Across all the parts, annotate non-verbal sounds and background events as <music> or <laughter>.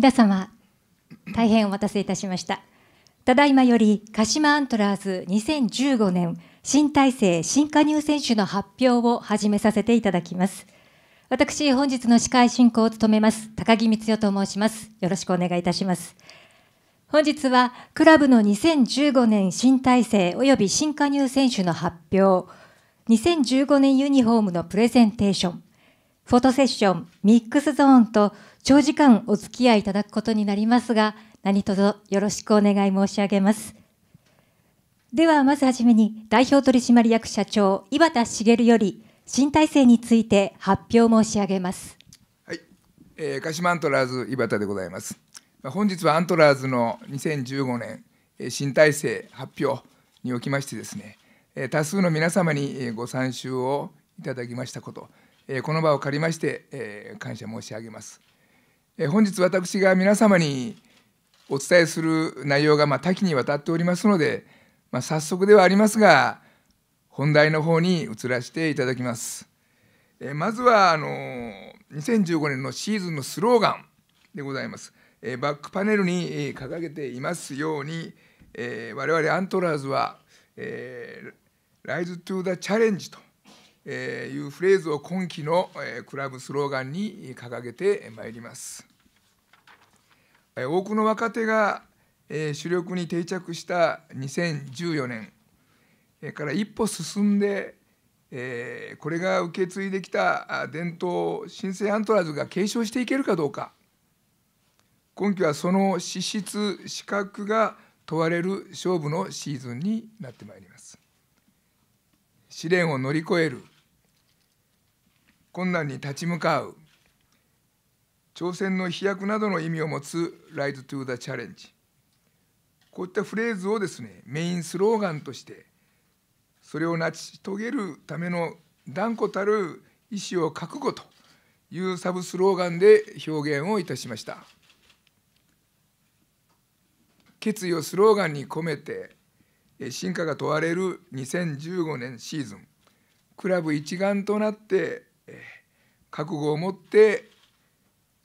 皆様大変お待たせいたしましたただいまより鹿島アントラーズ2015年新体制新加入選手の発表を始めさせていただきます私本日の司会進行を務めます高木光代と申しますよろしくお願いいたします本日はクラブの2015年新体制及び新加入選手の発表2015年ユニフォームのプレゼンテーションフォトセッションミックスゾーンと長時間お付き合いいただくことになりますが、何卒よろしくお願い申し上げます。では、まずはじめに、代表取締役社長、井端茂より、新体制について発表申し上げます。はい、えー、鹿島アントラーズ井端でございます。本日はアントラーズの2015年新体制発表におきましてですね、多数の皆様にご参集をいただきましたこと、この場を借りまして感謝申し上げます。本日私が皆様にお伝えする内容がま多岐にわたっておりますので、まあ、早速ではありますが本題の方に移らせていただきます。えまずはあの2015年のシーズンのスローガンでございます。えバックパネルに掲げていますように、え我々アントラーズは、えー、Rise to the Challenge とえいうフレーズを今期のクラブスローガンに掲げてまいります。多くの若手が主力に定着した2014年から一歩進んでこれが受け継いできた伝統新生アントラーズが継承していけるかどうか今期はその資質資格が問われる勝負のシーズンになってまいります。試練を乗り越える困難に立ち向かう挑戦の飛躍などの意味を持つ Rise to the Challenge こういったフレーズをですねメインスローガンとしてそれを成し遂げるための断固たる意思を覚悟というサブスローガンで表現をいたしました決意をスローガンに込めて進化が問われる2015年シーズンクラブ一丸となって覚悟を持って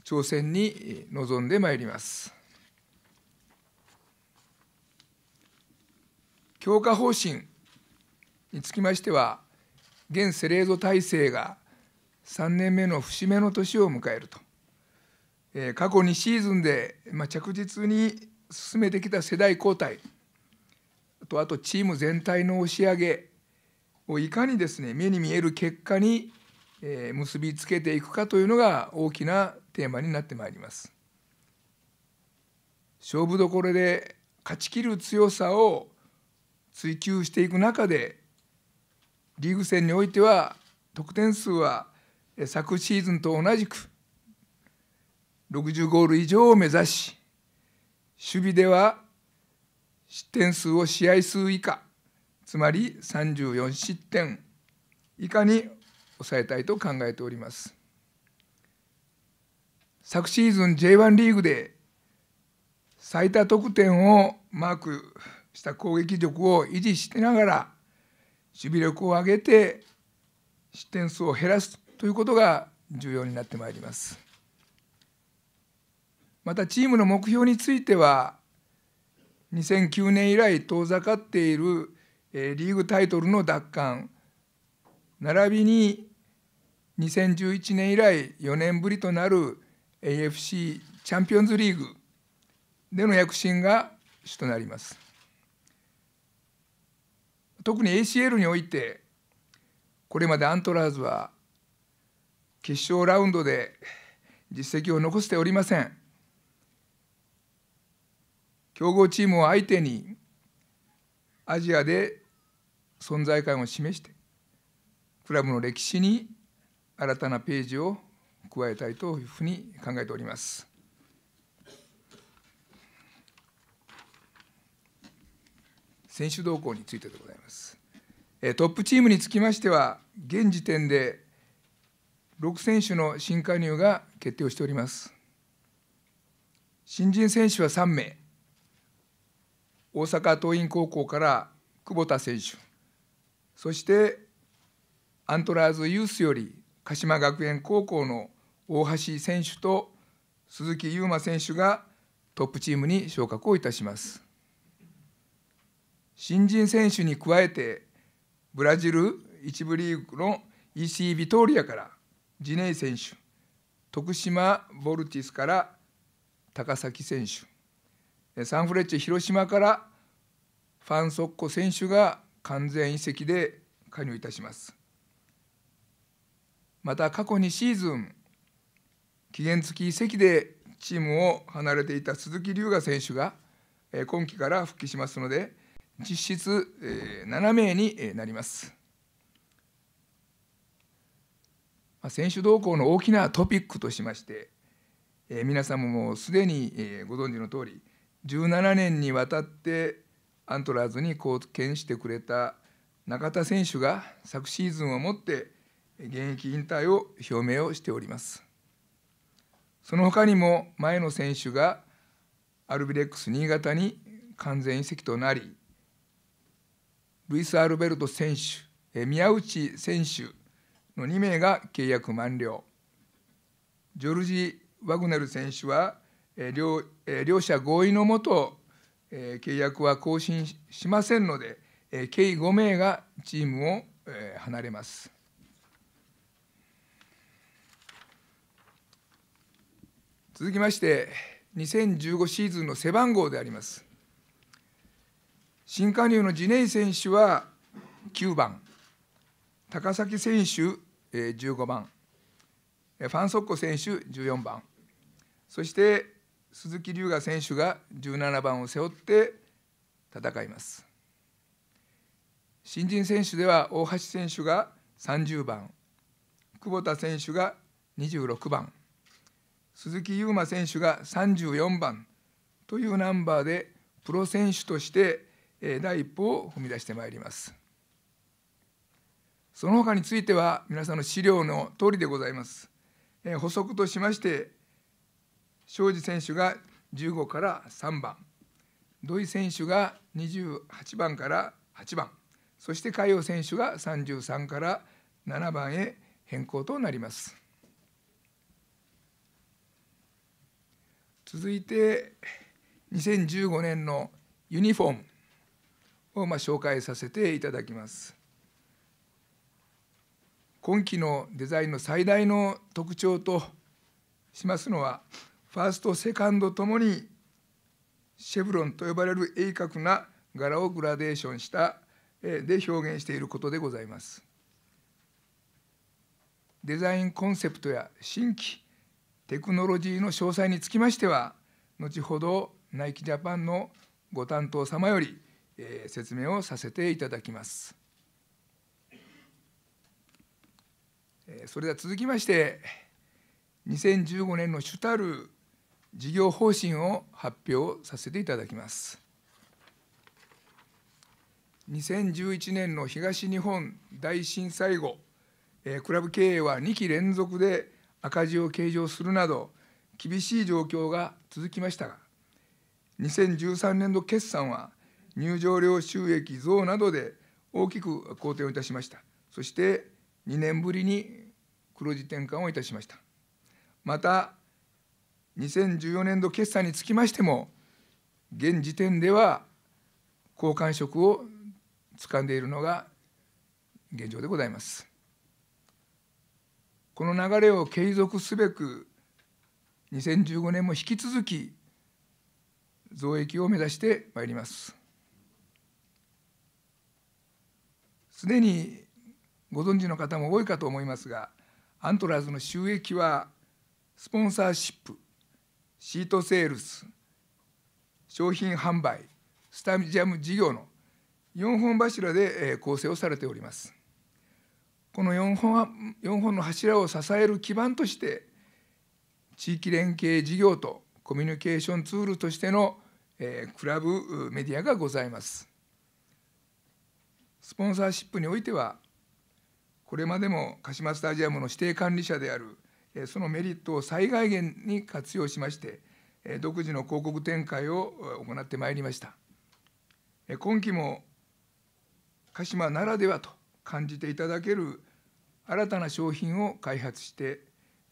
挑戦に臨んでまいります。強化方針につきましては、現セレーゾ体制が3年目の節目の年を迎えると、え過去2シーズンで、まあ、着実に進めてきた世代交代とあとチーム全体の押し上げをいかにですね目に見える結果に結びつけていくかというのが大きなテーマになってまいります。勝負どころで勝ちきる強さを追求していく中でリーグ戦においては得点数は昨シーズンと同じく60ゴール以上を目指し守備では失点数を試合数以下つまり34失点以下に抑えたいと考えております昨シーズン J1 リーグで最多得点をマークした攻撃力を維持しながら守備力を上げて失点数を減らすということが重要になってまいりますまたチームの目標については2009年以来遠ざかっているリーグタイトルの奪還並びに2011年以来4年ぶりとなる AFC チャンピオンズリーグでの躍進が主となります。特に ACL においてこれまでアントラーズは決勝ラウンドで実績を残しておりません。強豪チームを相手にアジアで存在感を示してクラブの歴史に新たなページを加えたいというふうに考えております。選手動向についてでございます。トップチームにつきましては、現時点で6選手の新加入が決定をしております。新人選手は3名、大阪桐蔭高校から久保田選手、そしてアントラーズユースより鹿島学園高校の大橋選手と鈴木優馬選手がトップチームに昇格をいたします新人選手に加えてブラジル一部リーグの EC ビトリアからジネイ選手徳島ボルティスから高崎選手サンフレッチェ広島からファン・ソッコ選手が完全移籍で加入いたします。また過去2シーズン、期限付き移籍でチームを離れていた鈴木龍河選手が、今季から復帰しますので、実質7名になります。選手動向の大きなトピックとしまして、皆様もすでにご存知の通り、17年にわたってアントラーズに貢献してくれた中田選手が昨シーズンをもって現役引退を表明をしております。その他にも前の選手がアルビレックス新潟に完全移籍となり、ルイス・アルベルト選手、宮内選手の2名が契約満了。ジョルジー・ワグネル選手は両両者合意のもと契約は更新しませんので計5名がチームを離れます続きまして、2015シーズンの背番号であります。新加入のジネイ選手は9番、高崎選手15番、ファンソッコ選手14番、そして鈴木龍河選手が17番を背負って戦います。新人選手では大橋選手が30番、久保田選手が26番。鈴木優真選手が34番というナンバーでプロ選手として第一歩を踏み出してまいりますその他については皆さんの資料の通りでございます補足としまして庄司選手が15から3番土井選手が28番から8番そして海洋選手が33から7番へ変更となります。続いて2015年のユニフォームをま紹介させていただきます。今期のデザインの最大の特徴としますのはファーストセカンドともにシェブロンと呼ばれる鋭角な柄をグラデーションしたで表現していることでございます。デザインコンセプトや新規テクノロジーの詳細につきましては後ほどナイキジャパンのご担当様より、えー、説明をさせていただきます。それでは続きまして2015年の主たる事業方針を発表させていただきます。2011年の東日本大震災後、クラブ経営は2期連続で赤字を計上するなど厳しい状況が続きましたが2013年度決算は入場料収益増などで大きく好転をいたしましたそして2年ぶりに黒字転換をいたしましたまた2014年度決算につきましても現時点では好感触をつかんでいるのが現状でございます。この流れを継続すべく2015年も引き続き増益を目指してまいりますすでにご存知の方も多いかと思いますがアントラーズの収益はスポンサーシップシートセールス商品販売スタジアム事業の4本柱で構成をされております。この4本 ,4 本の柱を支える基盤として地域連携事業とコミュニケーションツールとしての、えクラブメディアがございます。スポンサーシップにおいてはこれまでも鹿島スタジアムの指定管理者であるそのメリットを最大限に活用しまして独自の広告展開を行ってまいりました今期も鹿島ならではと感じていただける新たな商品を開発して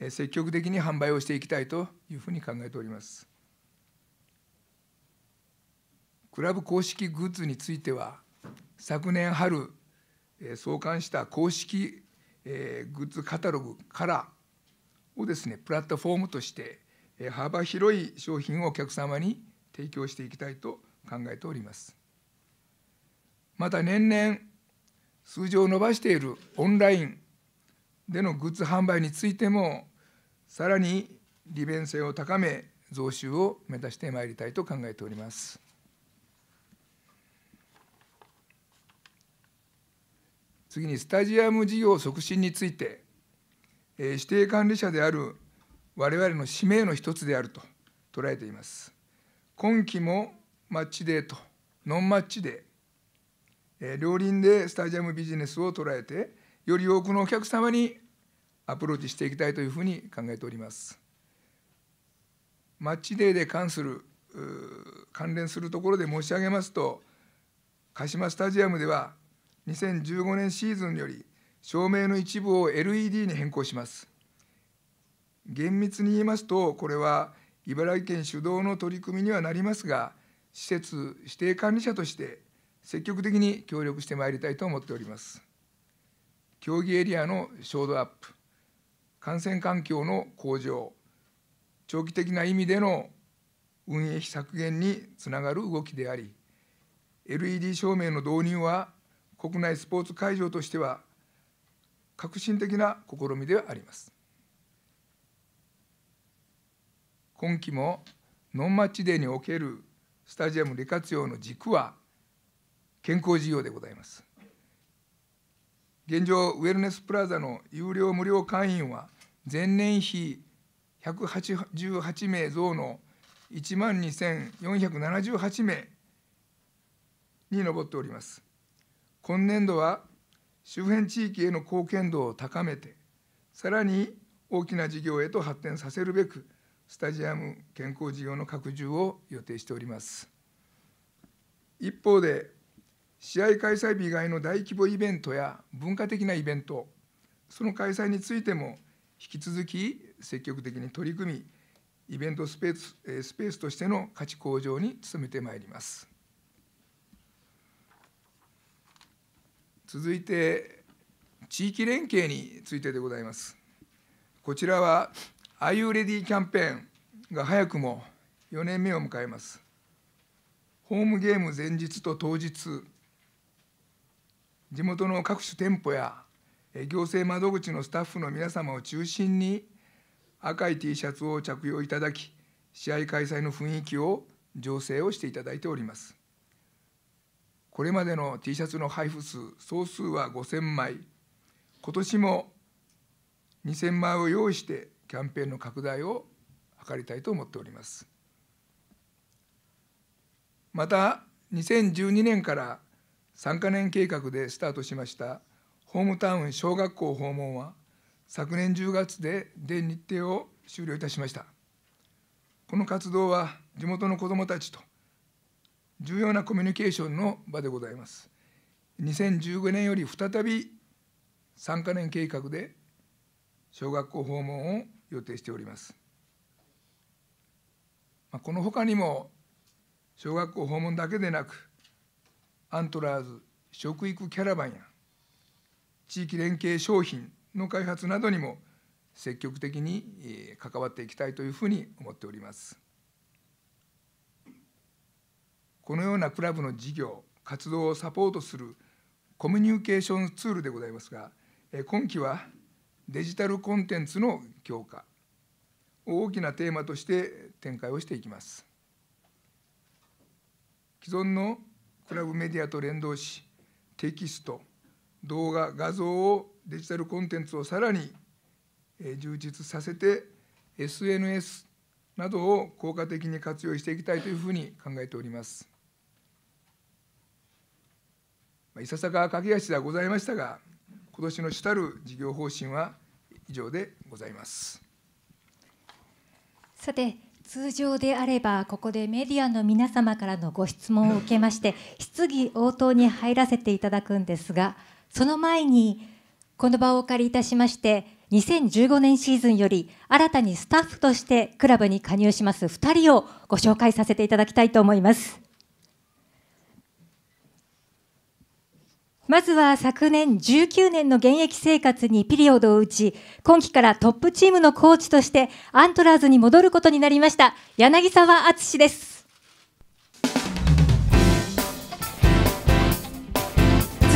積極的に販売をしていきたいというふうに考えておりますクラブ公式グッズについては昨年春創刊した公式グッズカタログからをですねプラットフォームとして幅広い商品をお客様に提供していきたいと考えておりますまた年々数字を伸ばしているオンラインでのグッズ販売についてもさらに利便性を高め増収を目指してまいりたいと考えております。次にスタジアム事業促進について、えー、指定管理者である我々の使命の一つであると捉えています。今期もマッチデーとノンマッチデー、えー、両輪でスタジアムビジネスを捉えて、より多くのお客様にアプローチしていきたいというふうに考えております。マッチデーで関する関連するところで申し上げますと鹿島スタジアムでは2015年シーズンより照明の一部を LED に変更します厳密に言いますとこれは茨城県主導の取り組みにはなりますが施設指定管理者として積極的に協力してまいりたいと思っております競技エリアのー度アップ感染環境の向上、長期的な意味での運営費削減につながる動きであり、LED 照明の導入は国内スポーツ会場としては革新的な試みではあります。今期もノンマッチデーにおけるスタジアム利活用の軸は健康事業でございます。現状、ウェルネスプラザの有料無料会員は、前年比188名増の1万2478名に上っております。今年度は周辺地域への貢献度を高めて、さらに大きな事業へと発展させるべく、スタジアム健康事業の拡充を予定しております。一方で、試合開催日以外の大規模イベントや文化的なイベント、その開催についても引き続き積極的に取り組み、イベントスペーススペースとしての価値向上に努めてまいります。続いて、地域連携についてでございます。こちらは、あゆレディキャンペーンが早くも4年目を迎えます。ホームゲーム前日と当日、地元の各種店舗や行政窓口のスタッフの皆様を中心に赤い T シャツを着用いただき試合開催の雰囲気を醸成をしていただいておりますこれまでの T シャツの配布数総数は5000枚今年も2000枚を用意してキャンペーンの拡大を図りたいと思っておりますまた2012年から参加年計画でスタートしましたホームタウン小学校訪問は昨年10月で全日程を終了いたしましたこの活動は地元の子どもたちと重要なコミュニケーションの場でございます2015年より再び参加年計画で小学校訪問を予定しておりますこの他にも小学校訪問だけでなくアントラーズ食育キャラバンや地域連携商品の開発などにも積極的に関わっていきたいというふうに思っております。このようなクラブの事業活動をサポートするコミュニケーションツールでございますが今期はデジタルコンテンツの強化大きなテーマとして展開をしていきます既存のクラブメディアと連動しテキスト動画画像をデジタルコンテンツをさらに充実させて SNS などを効果的に活用していきたいというふうに考えております。いささか駆け足ではございましたが、今年の主たる事業方針は以上でございます。さて通常であればここでメディアの皆様からのご質問を受けまして質疑応答に入らせていただくんですがその前にこの場をお借りいたしまして2015年シーズンより新たにスタッフとしてクラブに加入します2人をご紹介させていただきたいと思います。まずは昨年19年の現役生活にピリオドを打ち、今季からトップチームのコーチとしてアントラーズに戻ることになりました、柳沢敦です。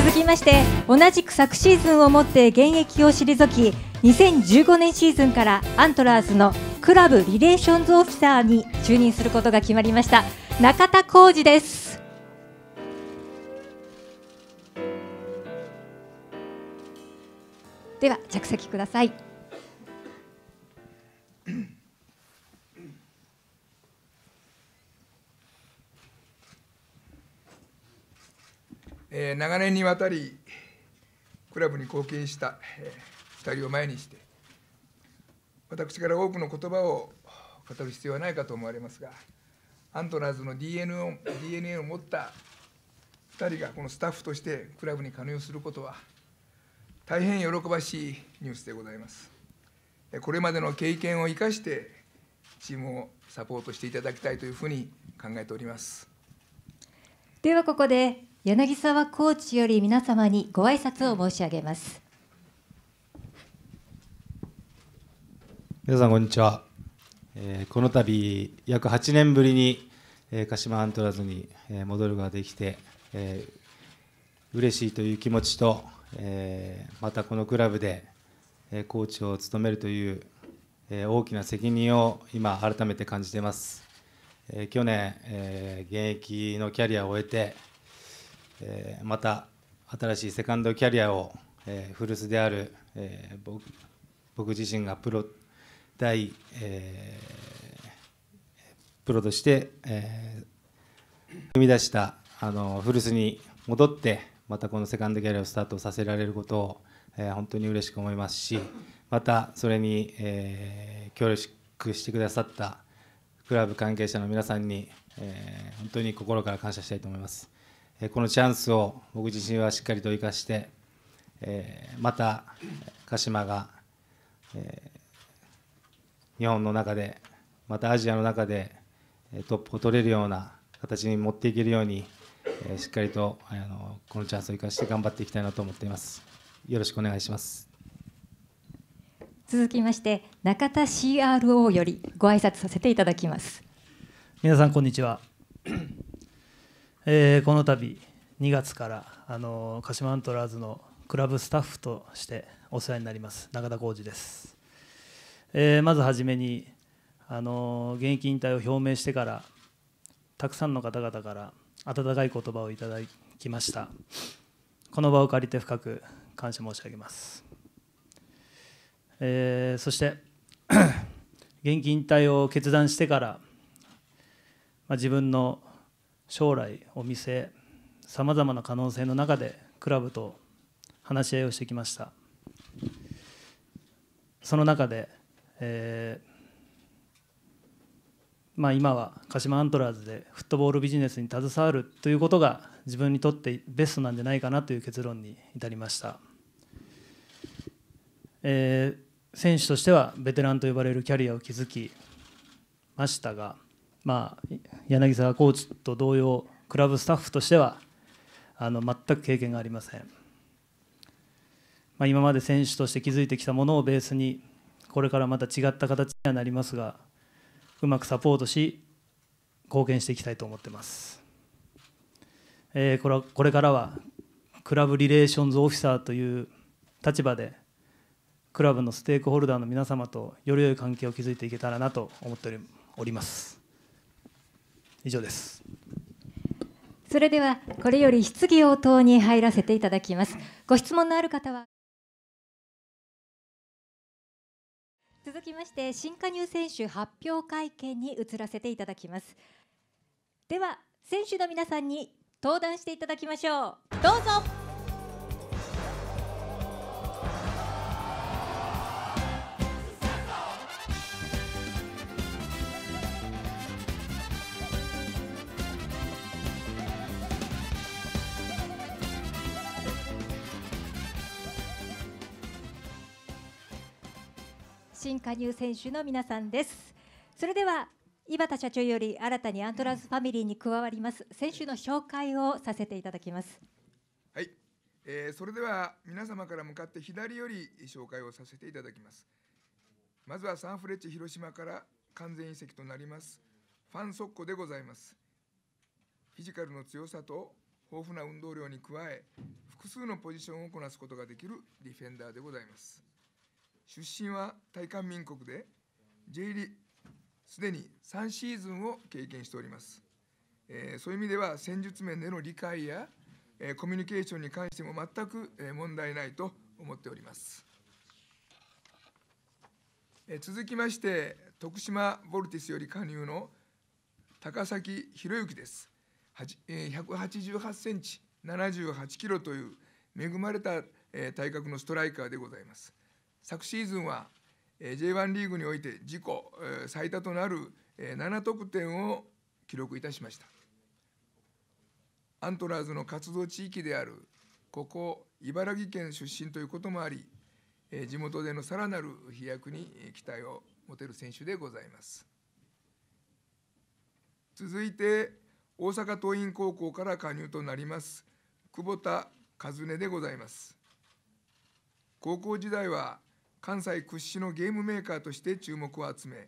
続きまして、同じく昨シーズンをもって現役を退き、2015年シーズンからアントラーズのクラブリレーションズオフィサーに就任することが決まりました、中田浩二です。では着席ください。え長年にわたりクラブに貢献した、え2人を前にして私から多くの言葉を語る必要はないかと思われますがアントラーズの DNA を DNA を持った2人がこのスタッフとしてクラブに加入することは大変喜ばしいニュースでございますこれまでの経験を生かしてチームをサポートしていただきたいというふうに考えておりますではここで柳沢コーチより皆様にご挨拶を申し上げます皆さんこんにちは、えこの度約8年ぶりに、え鹿島アントラーズに、えー、戻るができて、嬉しいという気持ちとえー、またこのクラブで、えー、コーチを務めるという、えー、大きな責任を今、改めて感じています。えー、去年、えー、現役のキャリアを終えて、えー、また新しいセカンドキャリアを、えー、古巣である、えー、僕僕自身がプロ大、えー、プロとして、えー、踏み出したあの古巣に戻ってまたこのセカンドキャリアをスタートさせられることを、えー、本当に嬉しく思いますし、またそれに、えー、協力してくださったクラブ関係者の皆さんに、えー、本当に心から感謝したいと思います。えー、このチャンスを僕自身はしっかりと生かして、えー、また鹿島が、えー、日本の中で、またアジアの中でトップを取れるような形に持っていけるように、えしっかりとあのこのチャンスを生かして頑張っていきたいなと思っています。よろしくお願いします。続きまして中田 CRO よりご挨拶させていただきます。皆さんこんにちは。えー、この度2月からあの鹿島アントラーズのクラブスタッフとしてお世話になります中田浩二です。えー、まずはじめにあの現役引退を表明してからたくさんの方々から温かい言葉をいただきましたこの場を借りて深く感謝申し上げます、えー、そして <coughs> 現金引退を決断してから、まあ、自分の将来お店さまざまな可能性の中でクラブと話し合いをしてきましたその中で、えーまあ、今は鹿島アントラーズでフットボールビジネスに携わるということが自分にとってベストなんじゃないかなという結論に至りました、えー、選手としてはベテランと呼ばれるキャリアを築きましたが、まあ、柳沢コーチと同様クラブスタッフとしてはあの全く経験がありません、まあ、今まで選手として築いてきたものをベースにこれからまた違った形にはなりますがうまくサポートし貢献していきたいと思ってます、えー、これこれからはクラブリレーションズオフィサーという立場でクラブのステークホルダーの皆様とより良い関係を築いていけたらなと思っております以上ですそれではこれより質疑応答に入らせていただきますご質問のある方は続きまして新加入選手発表会見に移らせていただきますでは選手の皆さんに登壇していただきましょうどうぞ新加入選手の皆さんですそれでは井端社長より新たにアントラーズファミリーに加わります選手の紹介をさせていただきますはい、えー、それでは皆様から向かって左より紹介をさせていただきますまずはサンフレッチ広島から完全移籍となりますファン速攻でございますフィジカルの強さと豊富な運動量に加え複数のポジションをこなすことができるディフェンダーでございます出身は大韓民国で J リすでに3シーズンを経験しております、えー、そういう意味では戦術面での理解や、えー、コミュニケーションに関しても全く問題ないと思っております、えー、続きまして徳島ボルティスより加入の高崎博之です188センチ78キロという恵まれた体格のストライカーでございます。昨シーズンは J1 リーグにおいて自己最多となる7得点を記録いたしましたアントラーズの活動地域であるここ茨城県出身ということもあり地元でのさらなる飛躍に期待を持てる選手でございます続いて大阪桐蔭高校から加入となります久保田和音でございます高校時代は関西屈指のゲームメーカーとして注目を集め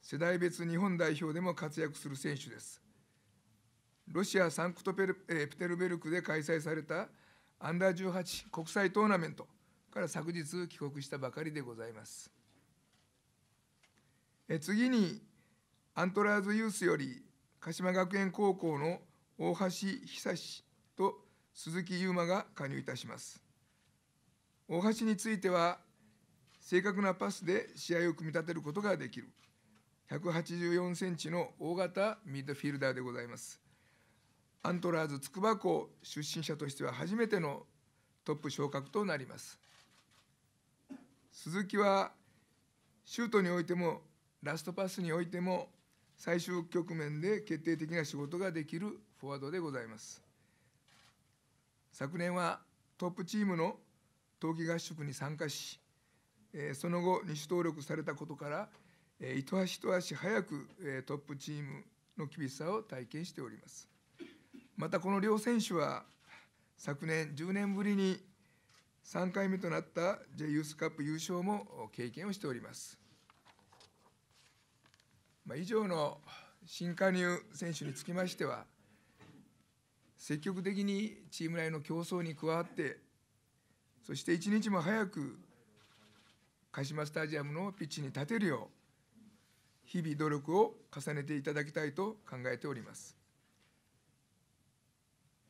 世代別日本代表でも活躍する選手ですロシア・サンクトペテルベルクで開催されたアンダー18国際トーナメントから昨日帰国したばかりでございますえ次にアントラーズユースより鹿島学園高校の大橋久志と鈴木優馬が加入いたします大橋については正確なパスで試合を組み立てることができる184センチの大型ミッドフィルダーでございますアントラーズ筑波校出身者としては初めてのトップ昇格となります鈴木はシュートにおいてもラストパスにおいても最終局面で決定的な仕事ができるフォワードでございます昨年はトップチームの冬季合宿に参加しその後、西登録されたことから、一足一足早くトップチームの厳しさを体験しております。また、この両選手は、昨年10年ぶりに3回目となった J ユースカップ優勝も経験をしております。まあ、以上の新加入選手につきましては、積極的にチーム内の競争に加わって、そして一日も早く鹿島スタジアムのピッチに立てるよう日々努力を重ねていただきたいと考えております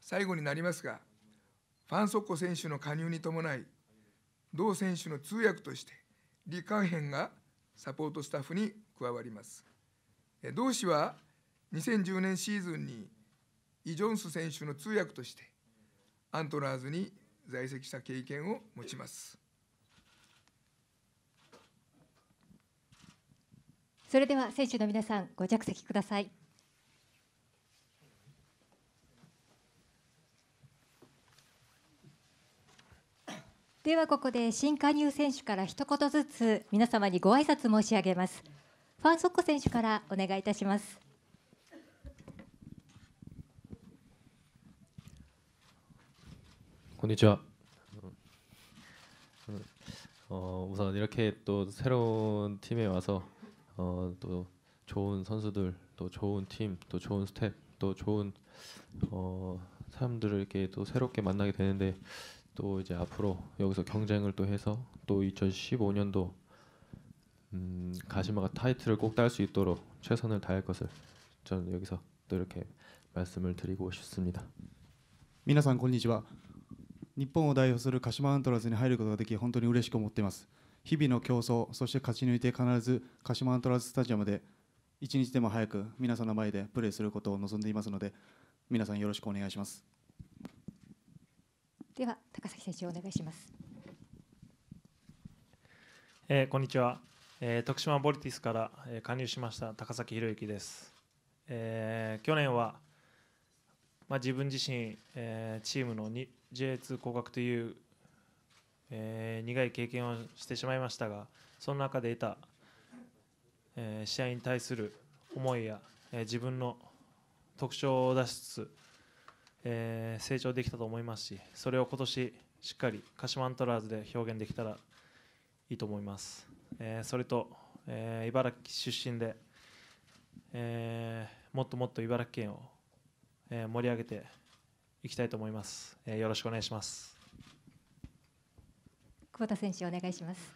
最後になりますがファン・ソッコ選手の加入に伴い同選手の通訳として李冠編がサポートスタッフに加わります同氏は2010年シーズンにイ・ジョンス選手の通訳としてアントラーズに在籍した経験を持ちます。それでは選手の皆さんご着席ください。ではここで新加入選手から一言ずつ皆様にご挨拶申し上げます。ファンソッコ選手からお願いいたします。こんにちは。어우선이렇게또새로운팀에와서 어, 또 좋은 선수들, 또 좋은 팀, 또 좋은 스텝, 또 좋은 어, 사람들을이렇게또 새롭게 만나게 되는데 또 이제 앞으로 여기서 경쟁을 또 해서 또 2015년도 음, 가시마가 타이틀을 꼭 딸 수 있도록 최선을 다할 것을 저는 여기서 또 이렇게 말씀을 드리고 싶습니다. 皆さんこんにちは。日本を代表する鹿島アントラーズに入ることができ本当に嬉しく思っています。日々の競争、そして勝ち抜いて必ず鹿島アントラーズスタジアムで一日でも早く皆さんの前でプレーすることを望んでいますので、皆さんよろしくお願いします。では高崎選手お願いします。えー、こんにちは、えー、徳島ボルティスから、えー、加入しました高崎博之です。えー、去年はまあ自分自身、えー、チームのに J2 降格というえー、苦い経験をしてしまいましたがその中で得た、えー、試合に対する思いや、えー、自分の特徴を出しつつ、え成長できたと思いますしそれを今年しっかり鹿島アントラーズで表現できたらいいと思います、えそれと、え茨城出身で、えもっともっと茨城県を、え盛り上げていきたいと思います、えよろしくお願いします久保田選手お願いします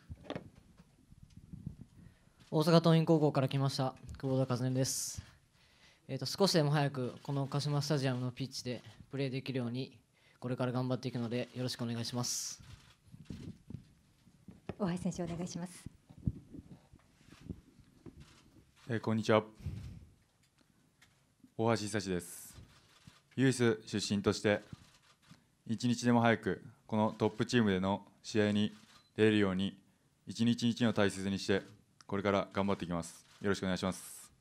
大阪桐蔭高校から来ました久保田和音ですえーと、と少しでも早くこの鹿島スタジアムのピッチでプレーできるようにこれから頑張っていくのでよろしくお願いします大橋選手お願いします、えー、こんにちは大橋久志ですユース出身として一日でも早くこのトップチームでの試合に出れるように、一日一日を大切にして、これから頑張っていきます。よろしくお願いします。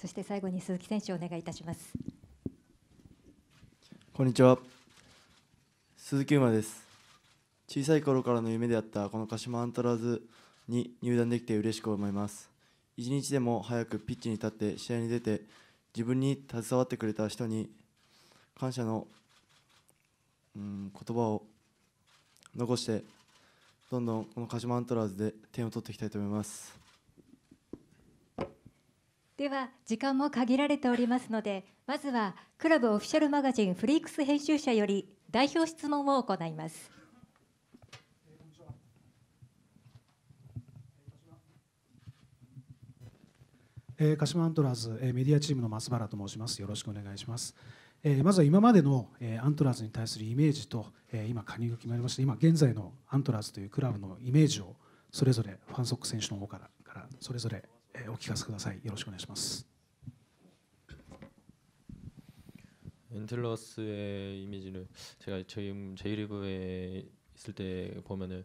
そして最後に鈴木選手お願いいたします。こんにちは。鈴木馬です。小さい頃からの夢であったこの鹿島アントラーズに入団できて嬉しく思います。一日でも早くピッチに立って試合に出て自分に携わってくれた人に感謝の言葉を残してどんどんこの鹿島アントラーズで点を取っていきたいと思いますでは時間も限られておりますのでまずはクラブオフィシャルマガジンフリークス編集者より代表質問を行いますえー、鹿島アントラーズ、えー、メディアチームの松原と申します。よろしくお願いします。えまずは今までの、えアントラーズに対するイメージと、え今加入が決まりまして今現在のアントラーズというクラブのイメージをそれぞれファンソック選手の方からからそれぞれ、えお聞かせくださいよろしくお願いしますエ앤틀러스의이미지를제가저희제이리그에있을때보면은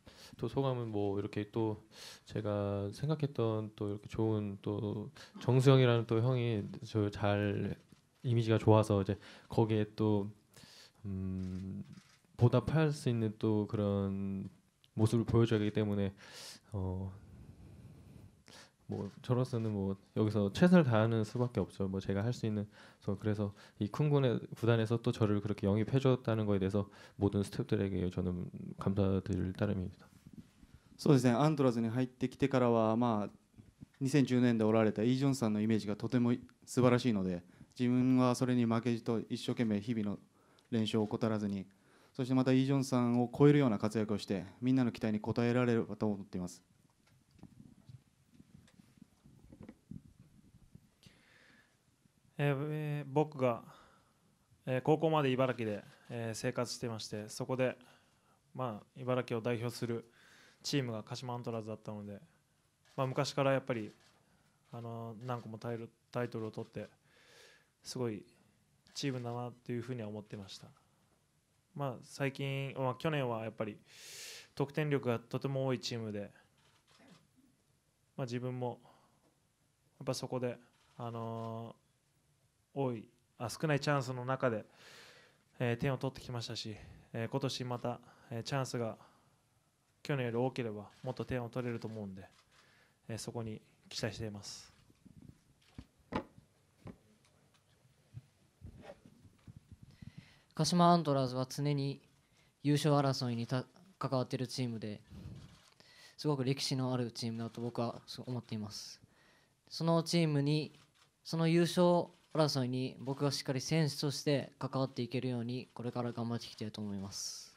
또 소감은 뭐 이렇게 또 제가 생각했던 또 이렇게 좋은 또 정수영이라는 또 형이 저 잘 이미지가 좋아서 이제 거기에 또 음, 보답할 수 있는 또 그런 모습을 보여줘야 하기 때문에 어. 뭐 저로서는 뭐 여기서 최선을 다하는 수밖에 없죠. 뭐 제가 할 수 있는 그래서 이 쿤군의 구단에서 또 저를 그렇게 영입해 줬다는 거에 대해서 모든 스태프들에게 저는 감사드릴 따름입니다. そうですねアントラーズに入ってきてからは、まあ、2010年でおられたイ・ジョンさんのイメージがとても素晴らしいので自分はそれに負けじと一生懸命日々の練習を怠らずにそしてまたイ・ジョンさんを超えるような活躍をしてみんなの期待に応えられればと思っています。えー、僕が、えー、高校まで茨城で、えー、生活してましてそこで、まあ、茨城を代表する、チームが鹿島アントラーズだったので、まあ、昔からやっぱりあの何個もタイタイトルを取ってすごいチームだなというふうには思ってました、まあ、最近、まあ、去年はやっぱり得点力がとても多いチームで、まあ、自分もやっぱそこで、あのー、多いあ少ないチャンスの中で、えー、点を取ってきましたし、えー、今年また、えー、チャンスが去年より多ければもっと点を取れると思うんで、えー、そこに期待しています。鹿島アントラーズは常に優勝争いにた関わっているチームですごく歴史のあるチームだと僕は思っていますそのチームにその優勝争いに僕がしっかり選手として関わっていけるようにこれから頑張っていきたいと思います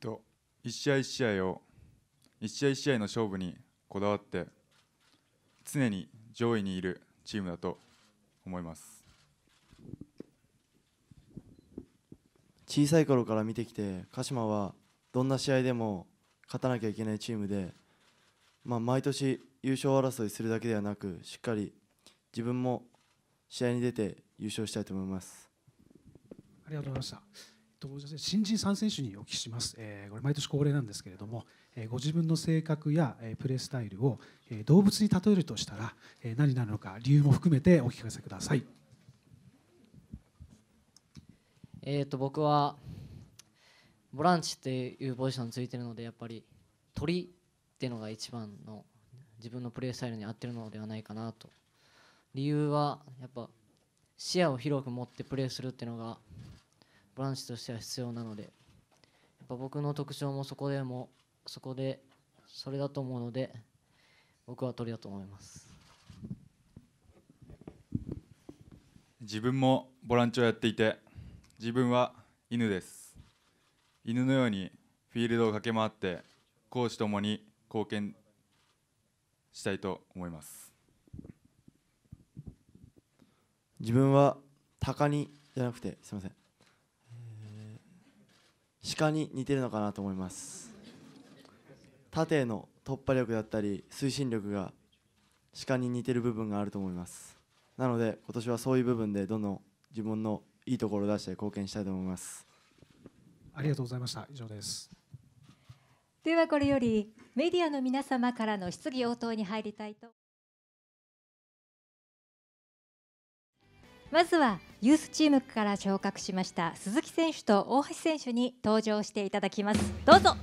と一試合一試合を一試合一試合の勝負にこだわって常に上位にいるチームだと思います小さい頃から見てきて鹿島はどんな試合でも勝たなきゃいけないチームで、まあ、毎年優勝争いするだけではなくしっかり自分も試合に出て優勝したいと思いますありがとうございましたと新人3選手にお聞きします、えー、これ毎年恒例なんですけれども、えー、ご自分の性格や、えー、プレースタイルを、えー、動物に例えるとしたら、えー、何なのか理由も含めてお聞かせください、えーと、僕はボランチっていうポジションについてるのでやっぱり鳥っていうのが一番の自分のプレースタイルに合ってるのではないかなと理由はやっぱ視野を広く持ってプレーするっていうのがボランチとしては必要なのでやっぱ僕の特徴もそこでもそこでそれだと思うので僕は鳥だと思います自分もボランチをやっていて自分は犬です犬のようにフィールドを駆け回って講師ともに貢献したいと思います自分は鷹にじゃなくてすみません鹿に似てるのかなと思います縦への突破力だったり推進力が鹿に似てる部分があると思いますなので今年はそういう部分でどんどん自分のいいところを出して貢献したいと思いますありがとうございました以上ですではこれよりメディアの皆様からの質疑応答に入りたいとまずはユースチームから昇格しました鈴木選手と大橋選手に登場していただきますどうぞは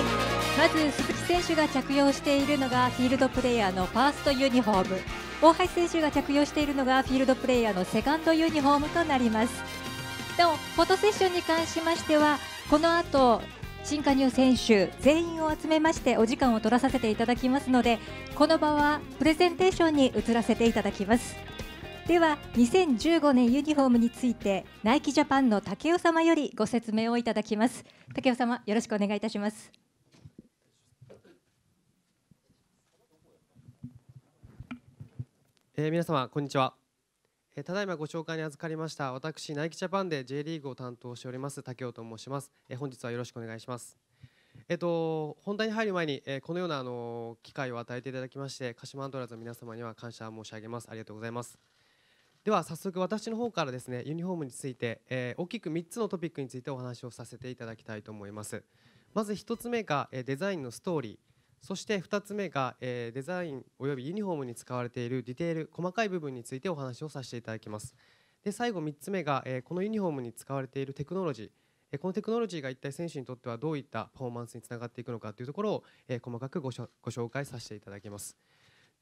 いまず鈴木選手が着用しているのがフィールドプレイヤーのファーストユニフォーム大橋選手が着用しているのがフィールドプレイヤーのセカンドユニフォームとなりますなおフォトセッションに関しましてはこの後新加入選手全員を集めましてお時間を取らさせていただきますのでこの場はプレゼンテーションに移らせていただきますでは2015年ユニフォームについてナイキジャパンの竹雄様よりご説明をいただきます竹雄様よろしくお願いいたしますえー、皆様こんにちはえただいまご紹介に預かりました私ナイキジャパンで J リーグを担当しております竹雄と申します、え本日はよろしくお願いしますえっと、本題に入る前に、えこのようなあの機会を与えていただきまして鹿島アントラーズの皆様には感謝申し上げますありがとうございますでは早速私の方からですねユニフォームについて、え大きく3つのトピックについてお話をさせていただきたいと思いますまず1つ目が、えデザインのストーリーそして2つ目が、えデザインおよびユニフォームに使われているディテール細かい部分についてお話をさせていただきますで最後3つ目が、えこのユニフォームに使われているテクノロジーこのテクノロジーが一体選手にとってはどういったパフォーマンスにつながっていくのかというところを細かくご紹介させていただきます。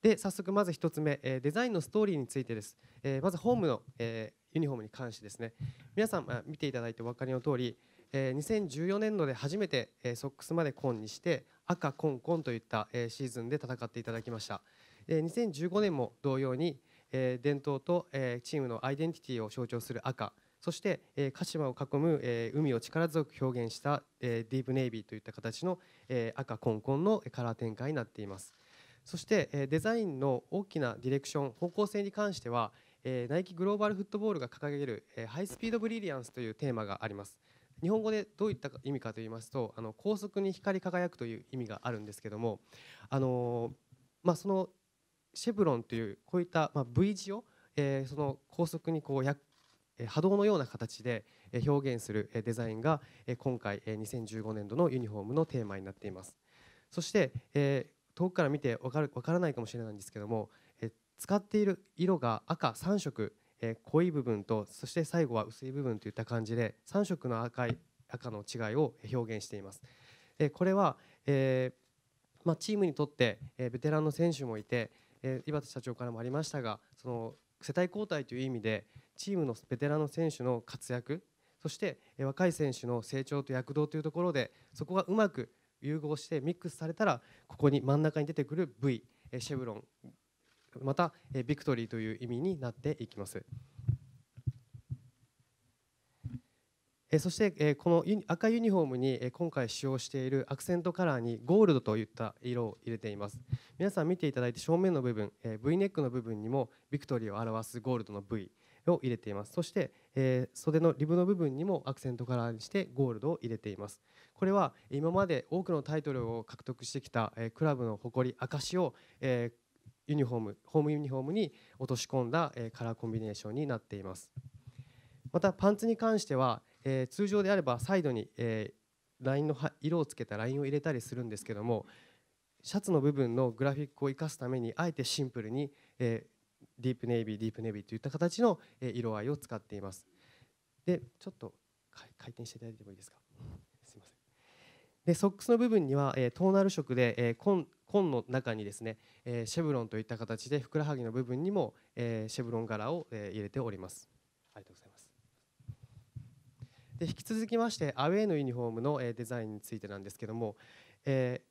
で早速まず1つ目デザインのストーリーについてですまずホームのユニフォームに関してですね皆さん見ていただいてお分かりの通り2014年度で初めてソックスまで紺にして赤コンコンといった、えシーズンで戦っていただきました、え2015年も同様に、え伝統と、えチームのアイデンティティを象徴する赤そして、え鹿島を囲む、え海を力強く表現した、えディープネイビーといった形の、え赤コンコンのカラー展開になっていますそして、えデザインの大きなディレクション方向性に関しては、えナイキグローバルフットボールが掲げる、えハイスピードブリリアンスというテーマがあります日本語でどういった意味かと言いますとあの高速に光り輝くという意味があるんですけどもあの、まあ、そのシェブロンというこういった、まあ、V 字を、えー、その高速にこうや波動のような形で表現するデザインが今回2015年度のユニフォームのテーマになっていますそして、えー、遠くから見て分かる分からないかもしれないんですけども、え使っている色が赤3色えー、濃い部分とそして最後は薄い部分といった感じで3色の赤い赤の違いを表現しています。えー、これは、えー、まあ、チームにとって、えベテランの選手もいて、え井端社長からもありましたがその世代交代という意味でチームのベテランの選手の活躍そして若い選手の成長と躍動というところでそこがうまく融合してミックスされたらここに真ん中に出てくる V シェブロンまた、えビクトリーという意味になっていきます。そしてこの赤ユニフォームに今回使用しているアクセントカラーにゴールドといった色を入れています皆さん見ていただいて正面の部分 V ネックの部分にもビクトリーを表すゴールドの V を入れていますそして袖のリブの部分にもアクセントカラーにしてゴールドを入れていますこれは今まで多くのタイトルを獲得してきたクラブの誇り証をユニフォームホームユニフォームに落とし込んだ、えカラーコンビネーションになっていますまたパンツに関しては、え通常であればサイドに、えラインの色をつけたラインを入れたりするんですけどもシャツの部分のグラフィックを生かすためにあえてシンプルに、えディープネイビーディープネイビーといった形の色合いを使っていますでちょっと回転していただいてもいいですかすいませんでソックスの部分には、えトーナル色で、え本の中にですね、えシェブロンといった形でふくらはぎの部分にも、えシェブロン柄を、え入れております。ありがとうございます。で引き続きましてアウェイのユニフォームの、えデザインについてなんですけども、え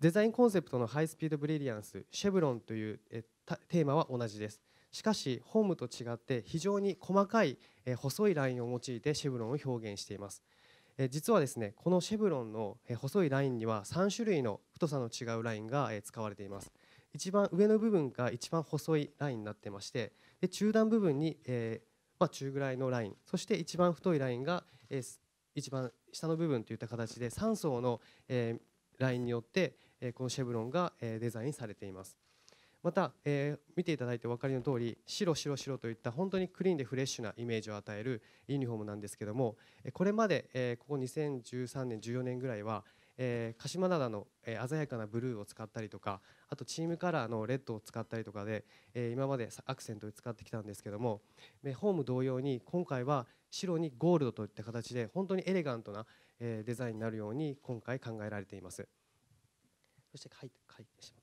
デザインコンセプトのハイスピードブリリアンスシェブロンという、えテーマは同じです。しかしホームと違って非常に細かい、え細いラインを用いてシェブロンを表現しています。実はですねこのシェブロンの細いラインには3種類の太さの違うラインが使われています一番上の部分が一番細いラインになってましてで中段部分に、えま中ぐらいのラインそして一番太いラインが、え一番下の部分といった形で3層の、えラインによって、えこのシェブロンが、えデザインされていますまた、えー、見ていただいてお分かりの通り白白白といった本当にクリーンでフレッシュなイメージを与えるユニフォームなんですけどもこれまで、えー、ここ2013年14年ぐらいは、えー、鹿島灘の、えー、鮮やかなブルーを使ったりとかあとチームカラーのレッドを使ったりとかで、えー、今までアクセントで使ってきたんですけどもホーム同様に今回は白にゴールドといった形で本当にエレガントな、えー、デザインになるように今回考えられています。そして、はい、はい、します。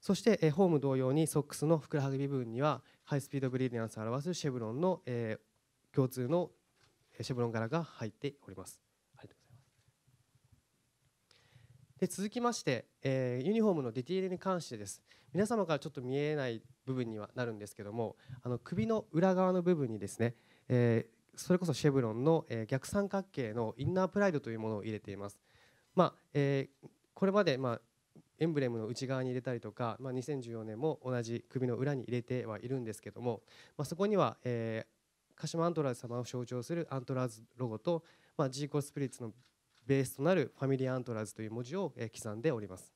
そして、ホーム同様にソックスのふくらはぎ部分にはハイスピードグリーディアンスを表すシェブロンの、え共通のシェブロン柄が入っております。いで続きまして、えー、ユニフォームのディティールに関してです。皆様からちょっと見えない部分にはなるんですけどもあの首の裏側の部分にですね、えー、それこそシェブロンの、え逆三角形のインナープライドというものを入れています。まあ、えこれまで、まあエンブレムの内側に入れたりとか、まあ、2014年も同じ首の裏に入れてはいるんですけども、まあ、そこには、えー、鹿島アントラーズ様を象徴するアントラーズロゴと、まあ、ジーコスプリッツのベースとなるファミリーアントラーズという文字を、えー、刻んでおります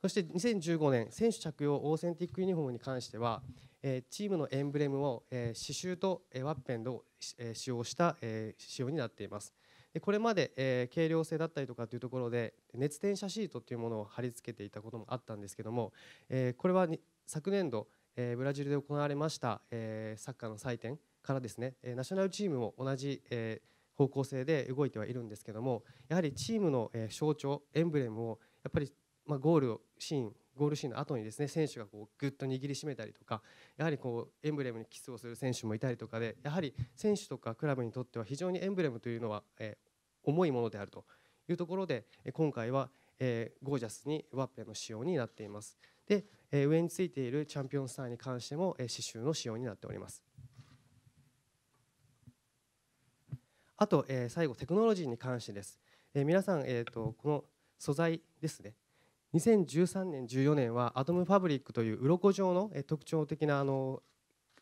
そして2015年選手着用オーセンティックユニフォームに関しては、えー、チームのエンブレムを、えー、刺繍と、えワッペンを、えー、使用した、えー、仕様になっていますでこれまで、えー、軽量性だったりとかというところで熱転写シートっていうものを貼り付けていたこともあったんですけども、えー、これは昨年度、えー、ブラジルで行われました、えー、サッカーの祭典からですね、えナショナルチームも同じ、えー、方向性で動いてはいるんですけどもやはりチームの、えー、象徴エンブレムをやっぱり、まあ、ゴールシーンゴールシーンの後にですね選手がこうぐっと握りしめたりとかやはりこうエンブレムにキスをする選手もいたりとかでやはり選手とかクラブにとっては非常にエンブレムというのは、え重いものであるというところで今回は、えゴージャスにワッペンの仕様になっていますで、え上についているチャンピオンスターに関しても、え刺繍の仕様になっておりますあと、え最後テクノロジーに関してです、え皆さん、えーとこの素材ですね2013年14年はアトムファブリックという鱗状の特徴的なあの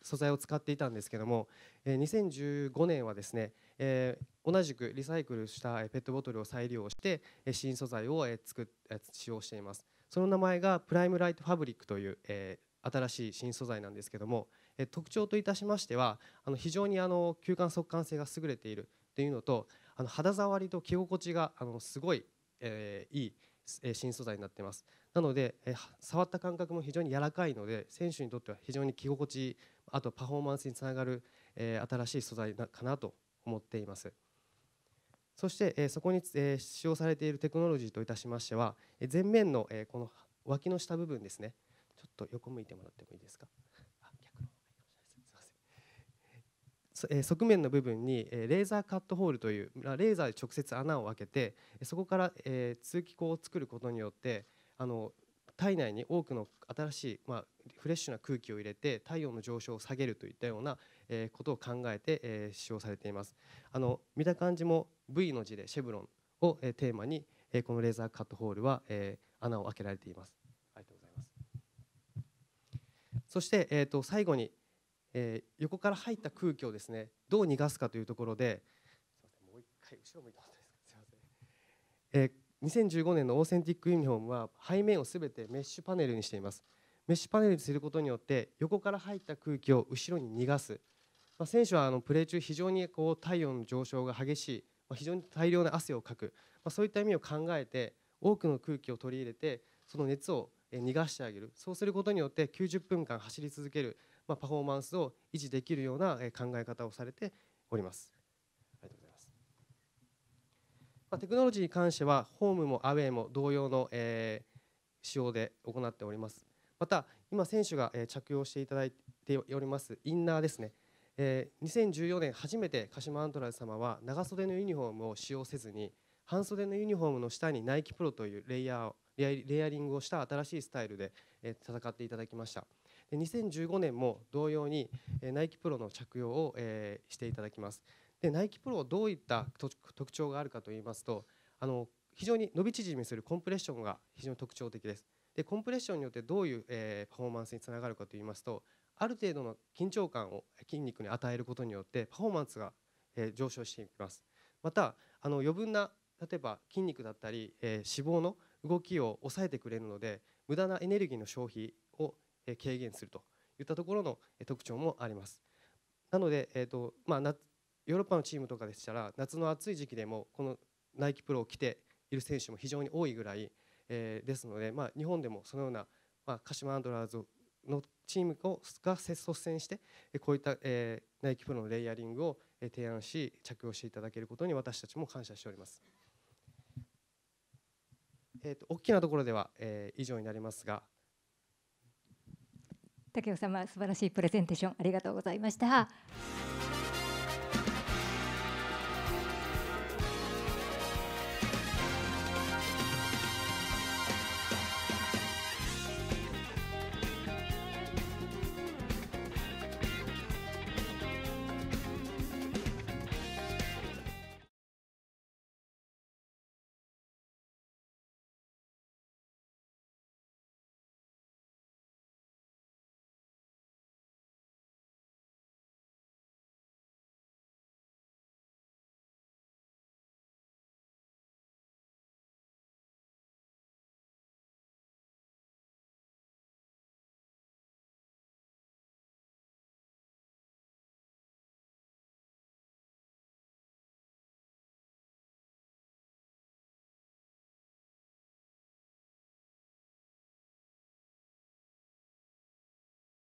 素材を使っていたんですけども2015年はですね同じくリサイクルしたペットボトルを再利用して新素材を使用していますその名前がプライムライトファブリックという新しい新素材なんですけども特徴といたしましては非常に吸汗速乾性が優れているというのと肌触りと着心地がすごい、いいえ新素材になっていますなので、え触った感覚も非常に柔らかいので選手にとっては非常に着心地あとパフォーマンスにつながる、え新しい素材かなと思っていますそして、えそこに、え使用されているテクノロジーといたしましては、え前面の、えこの脇の下部分ですねちょっと横向いてもらってもいいですかえ側面の部分に、えレーザーカットホールというレーザーで直接穴を開けてそこから、え通気口を作ることによってあの体内に多くの新しい、まあ、フレッシュな空気を入れて体温の上昇を下げるといったような、えことを考えて、え使用されていますあの見た感じも V の字でシェブロンを、えテーマに、えこのレーザーカットホールは、え穴を開けられていますありがとうございますそして、えー、と最後にえー、横から入った空気をですねどう逃がすかというところで、もう一回後ろ向いてもらっていいですか、えー、2015年のオーセンティックユニフォームは背面をすべてメッシュパネルにしています。メッシュパネルにすることによって横から入った空気を後ろに逃がす、まあ、選手はあのプレー中非常にこう体温の上昇が激しい、まあ、非常に大量の汗をかく、まあ、そういった意味を考えて多くの空気を取り入れてその熱を逃がしてあげるそうすることによって90分間走り続けるまあ、パフォーマンスを維持できるような考え方をされております。ありがとうございます。まテクノロジーに関してはホームもアウェイも同様の、えー、使で行っております。また今選手が着用していただいておりますインナーですね。え2014年初めて鹿島アントラーズ様は長袖のユニフォームを使用せずに半袖のユニフォームの下にナイキプロというレイヤーレイヤリングをした新しいスタイルで戦っていただきました。で2015年も同様にナイキプロの着用を、えしていただきますでナイキプロどういった特徴があるかといいますとあの非常に伸び縮みするコンプレッションが非常に特徴的ですでコンプレッションによってどういう、えパフォーマンスにつながるかといいますとある程度の緊張感を筋肉に与えることによってパフォーマンスが、え上昇していきますまたあの余分な例えば筋肉だったり、え脂肪の動きを抑えてくれるので無駄なエネルギーの消費軽減するといったところの特徴もあります。なので、えーとまあ、ヨーロッパのチームとかでしたら夏の暑い時期でもこのナイキプロを着ている選手も非常に多いぐらい、えー、ですので、まあ、日本でもそのような、まあ、鹿島アンドラーズのチームが率先してこういった、えー、ナイキプロのレイヤリングを提案し着用していただけることに私たちも感謝しております。えーと、大きなところでは、えー、以上になりますが竹雄様素晴らしいプレゼンテーションありがとうございました。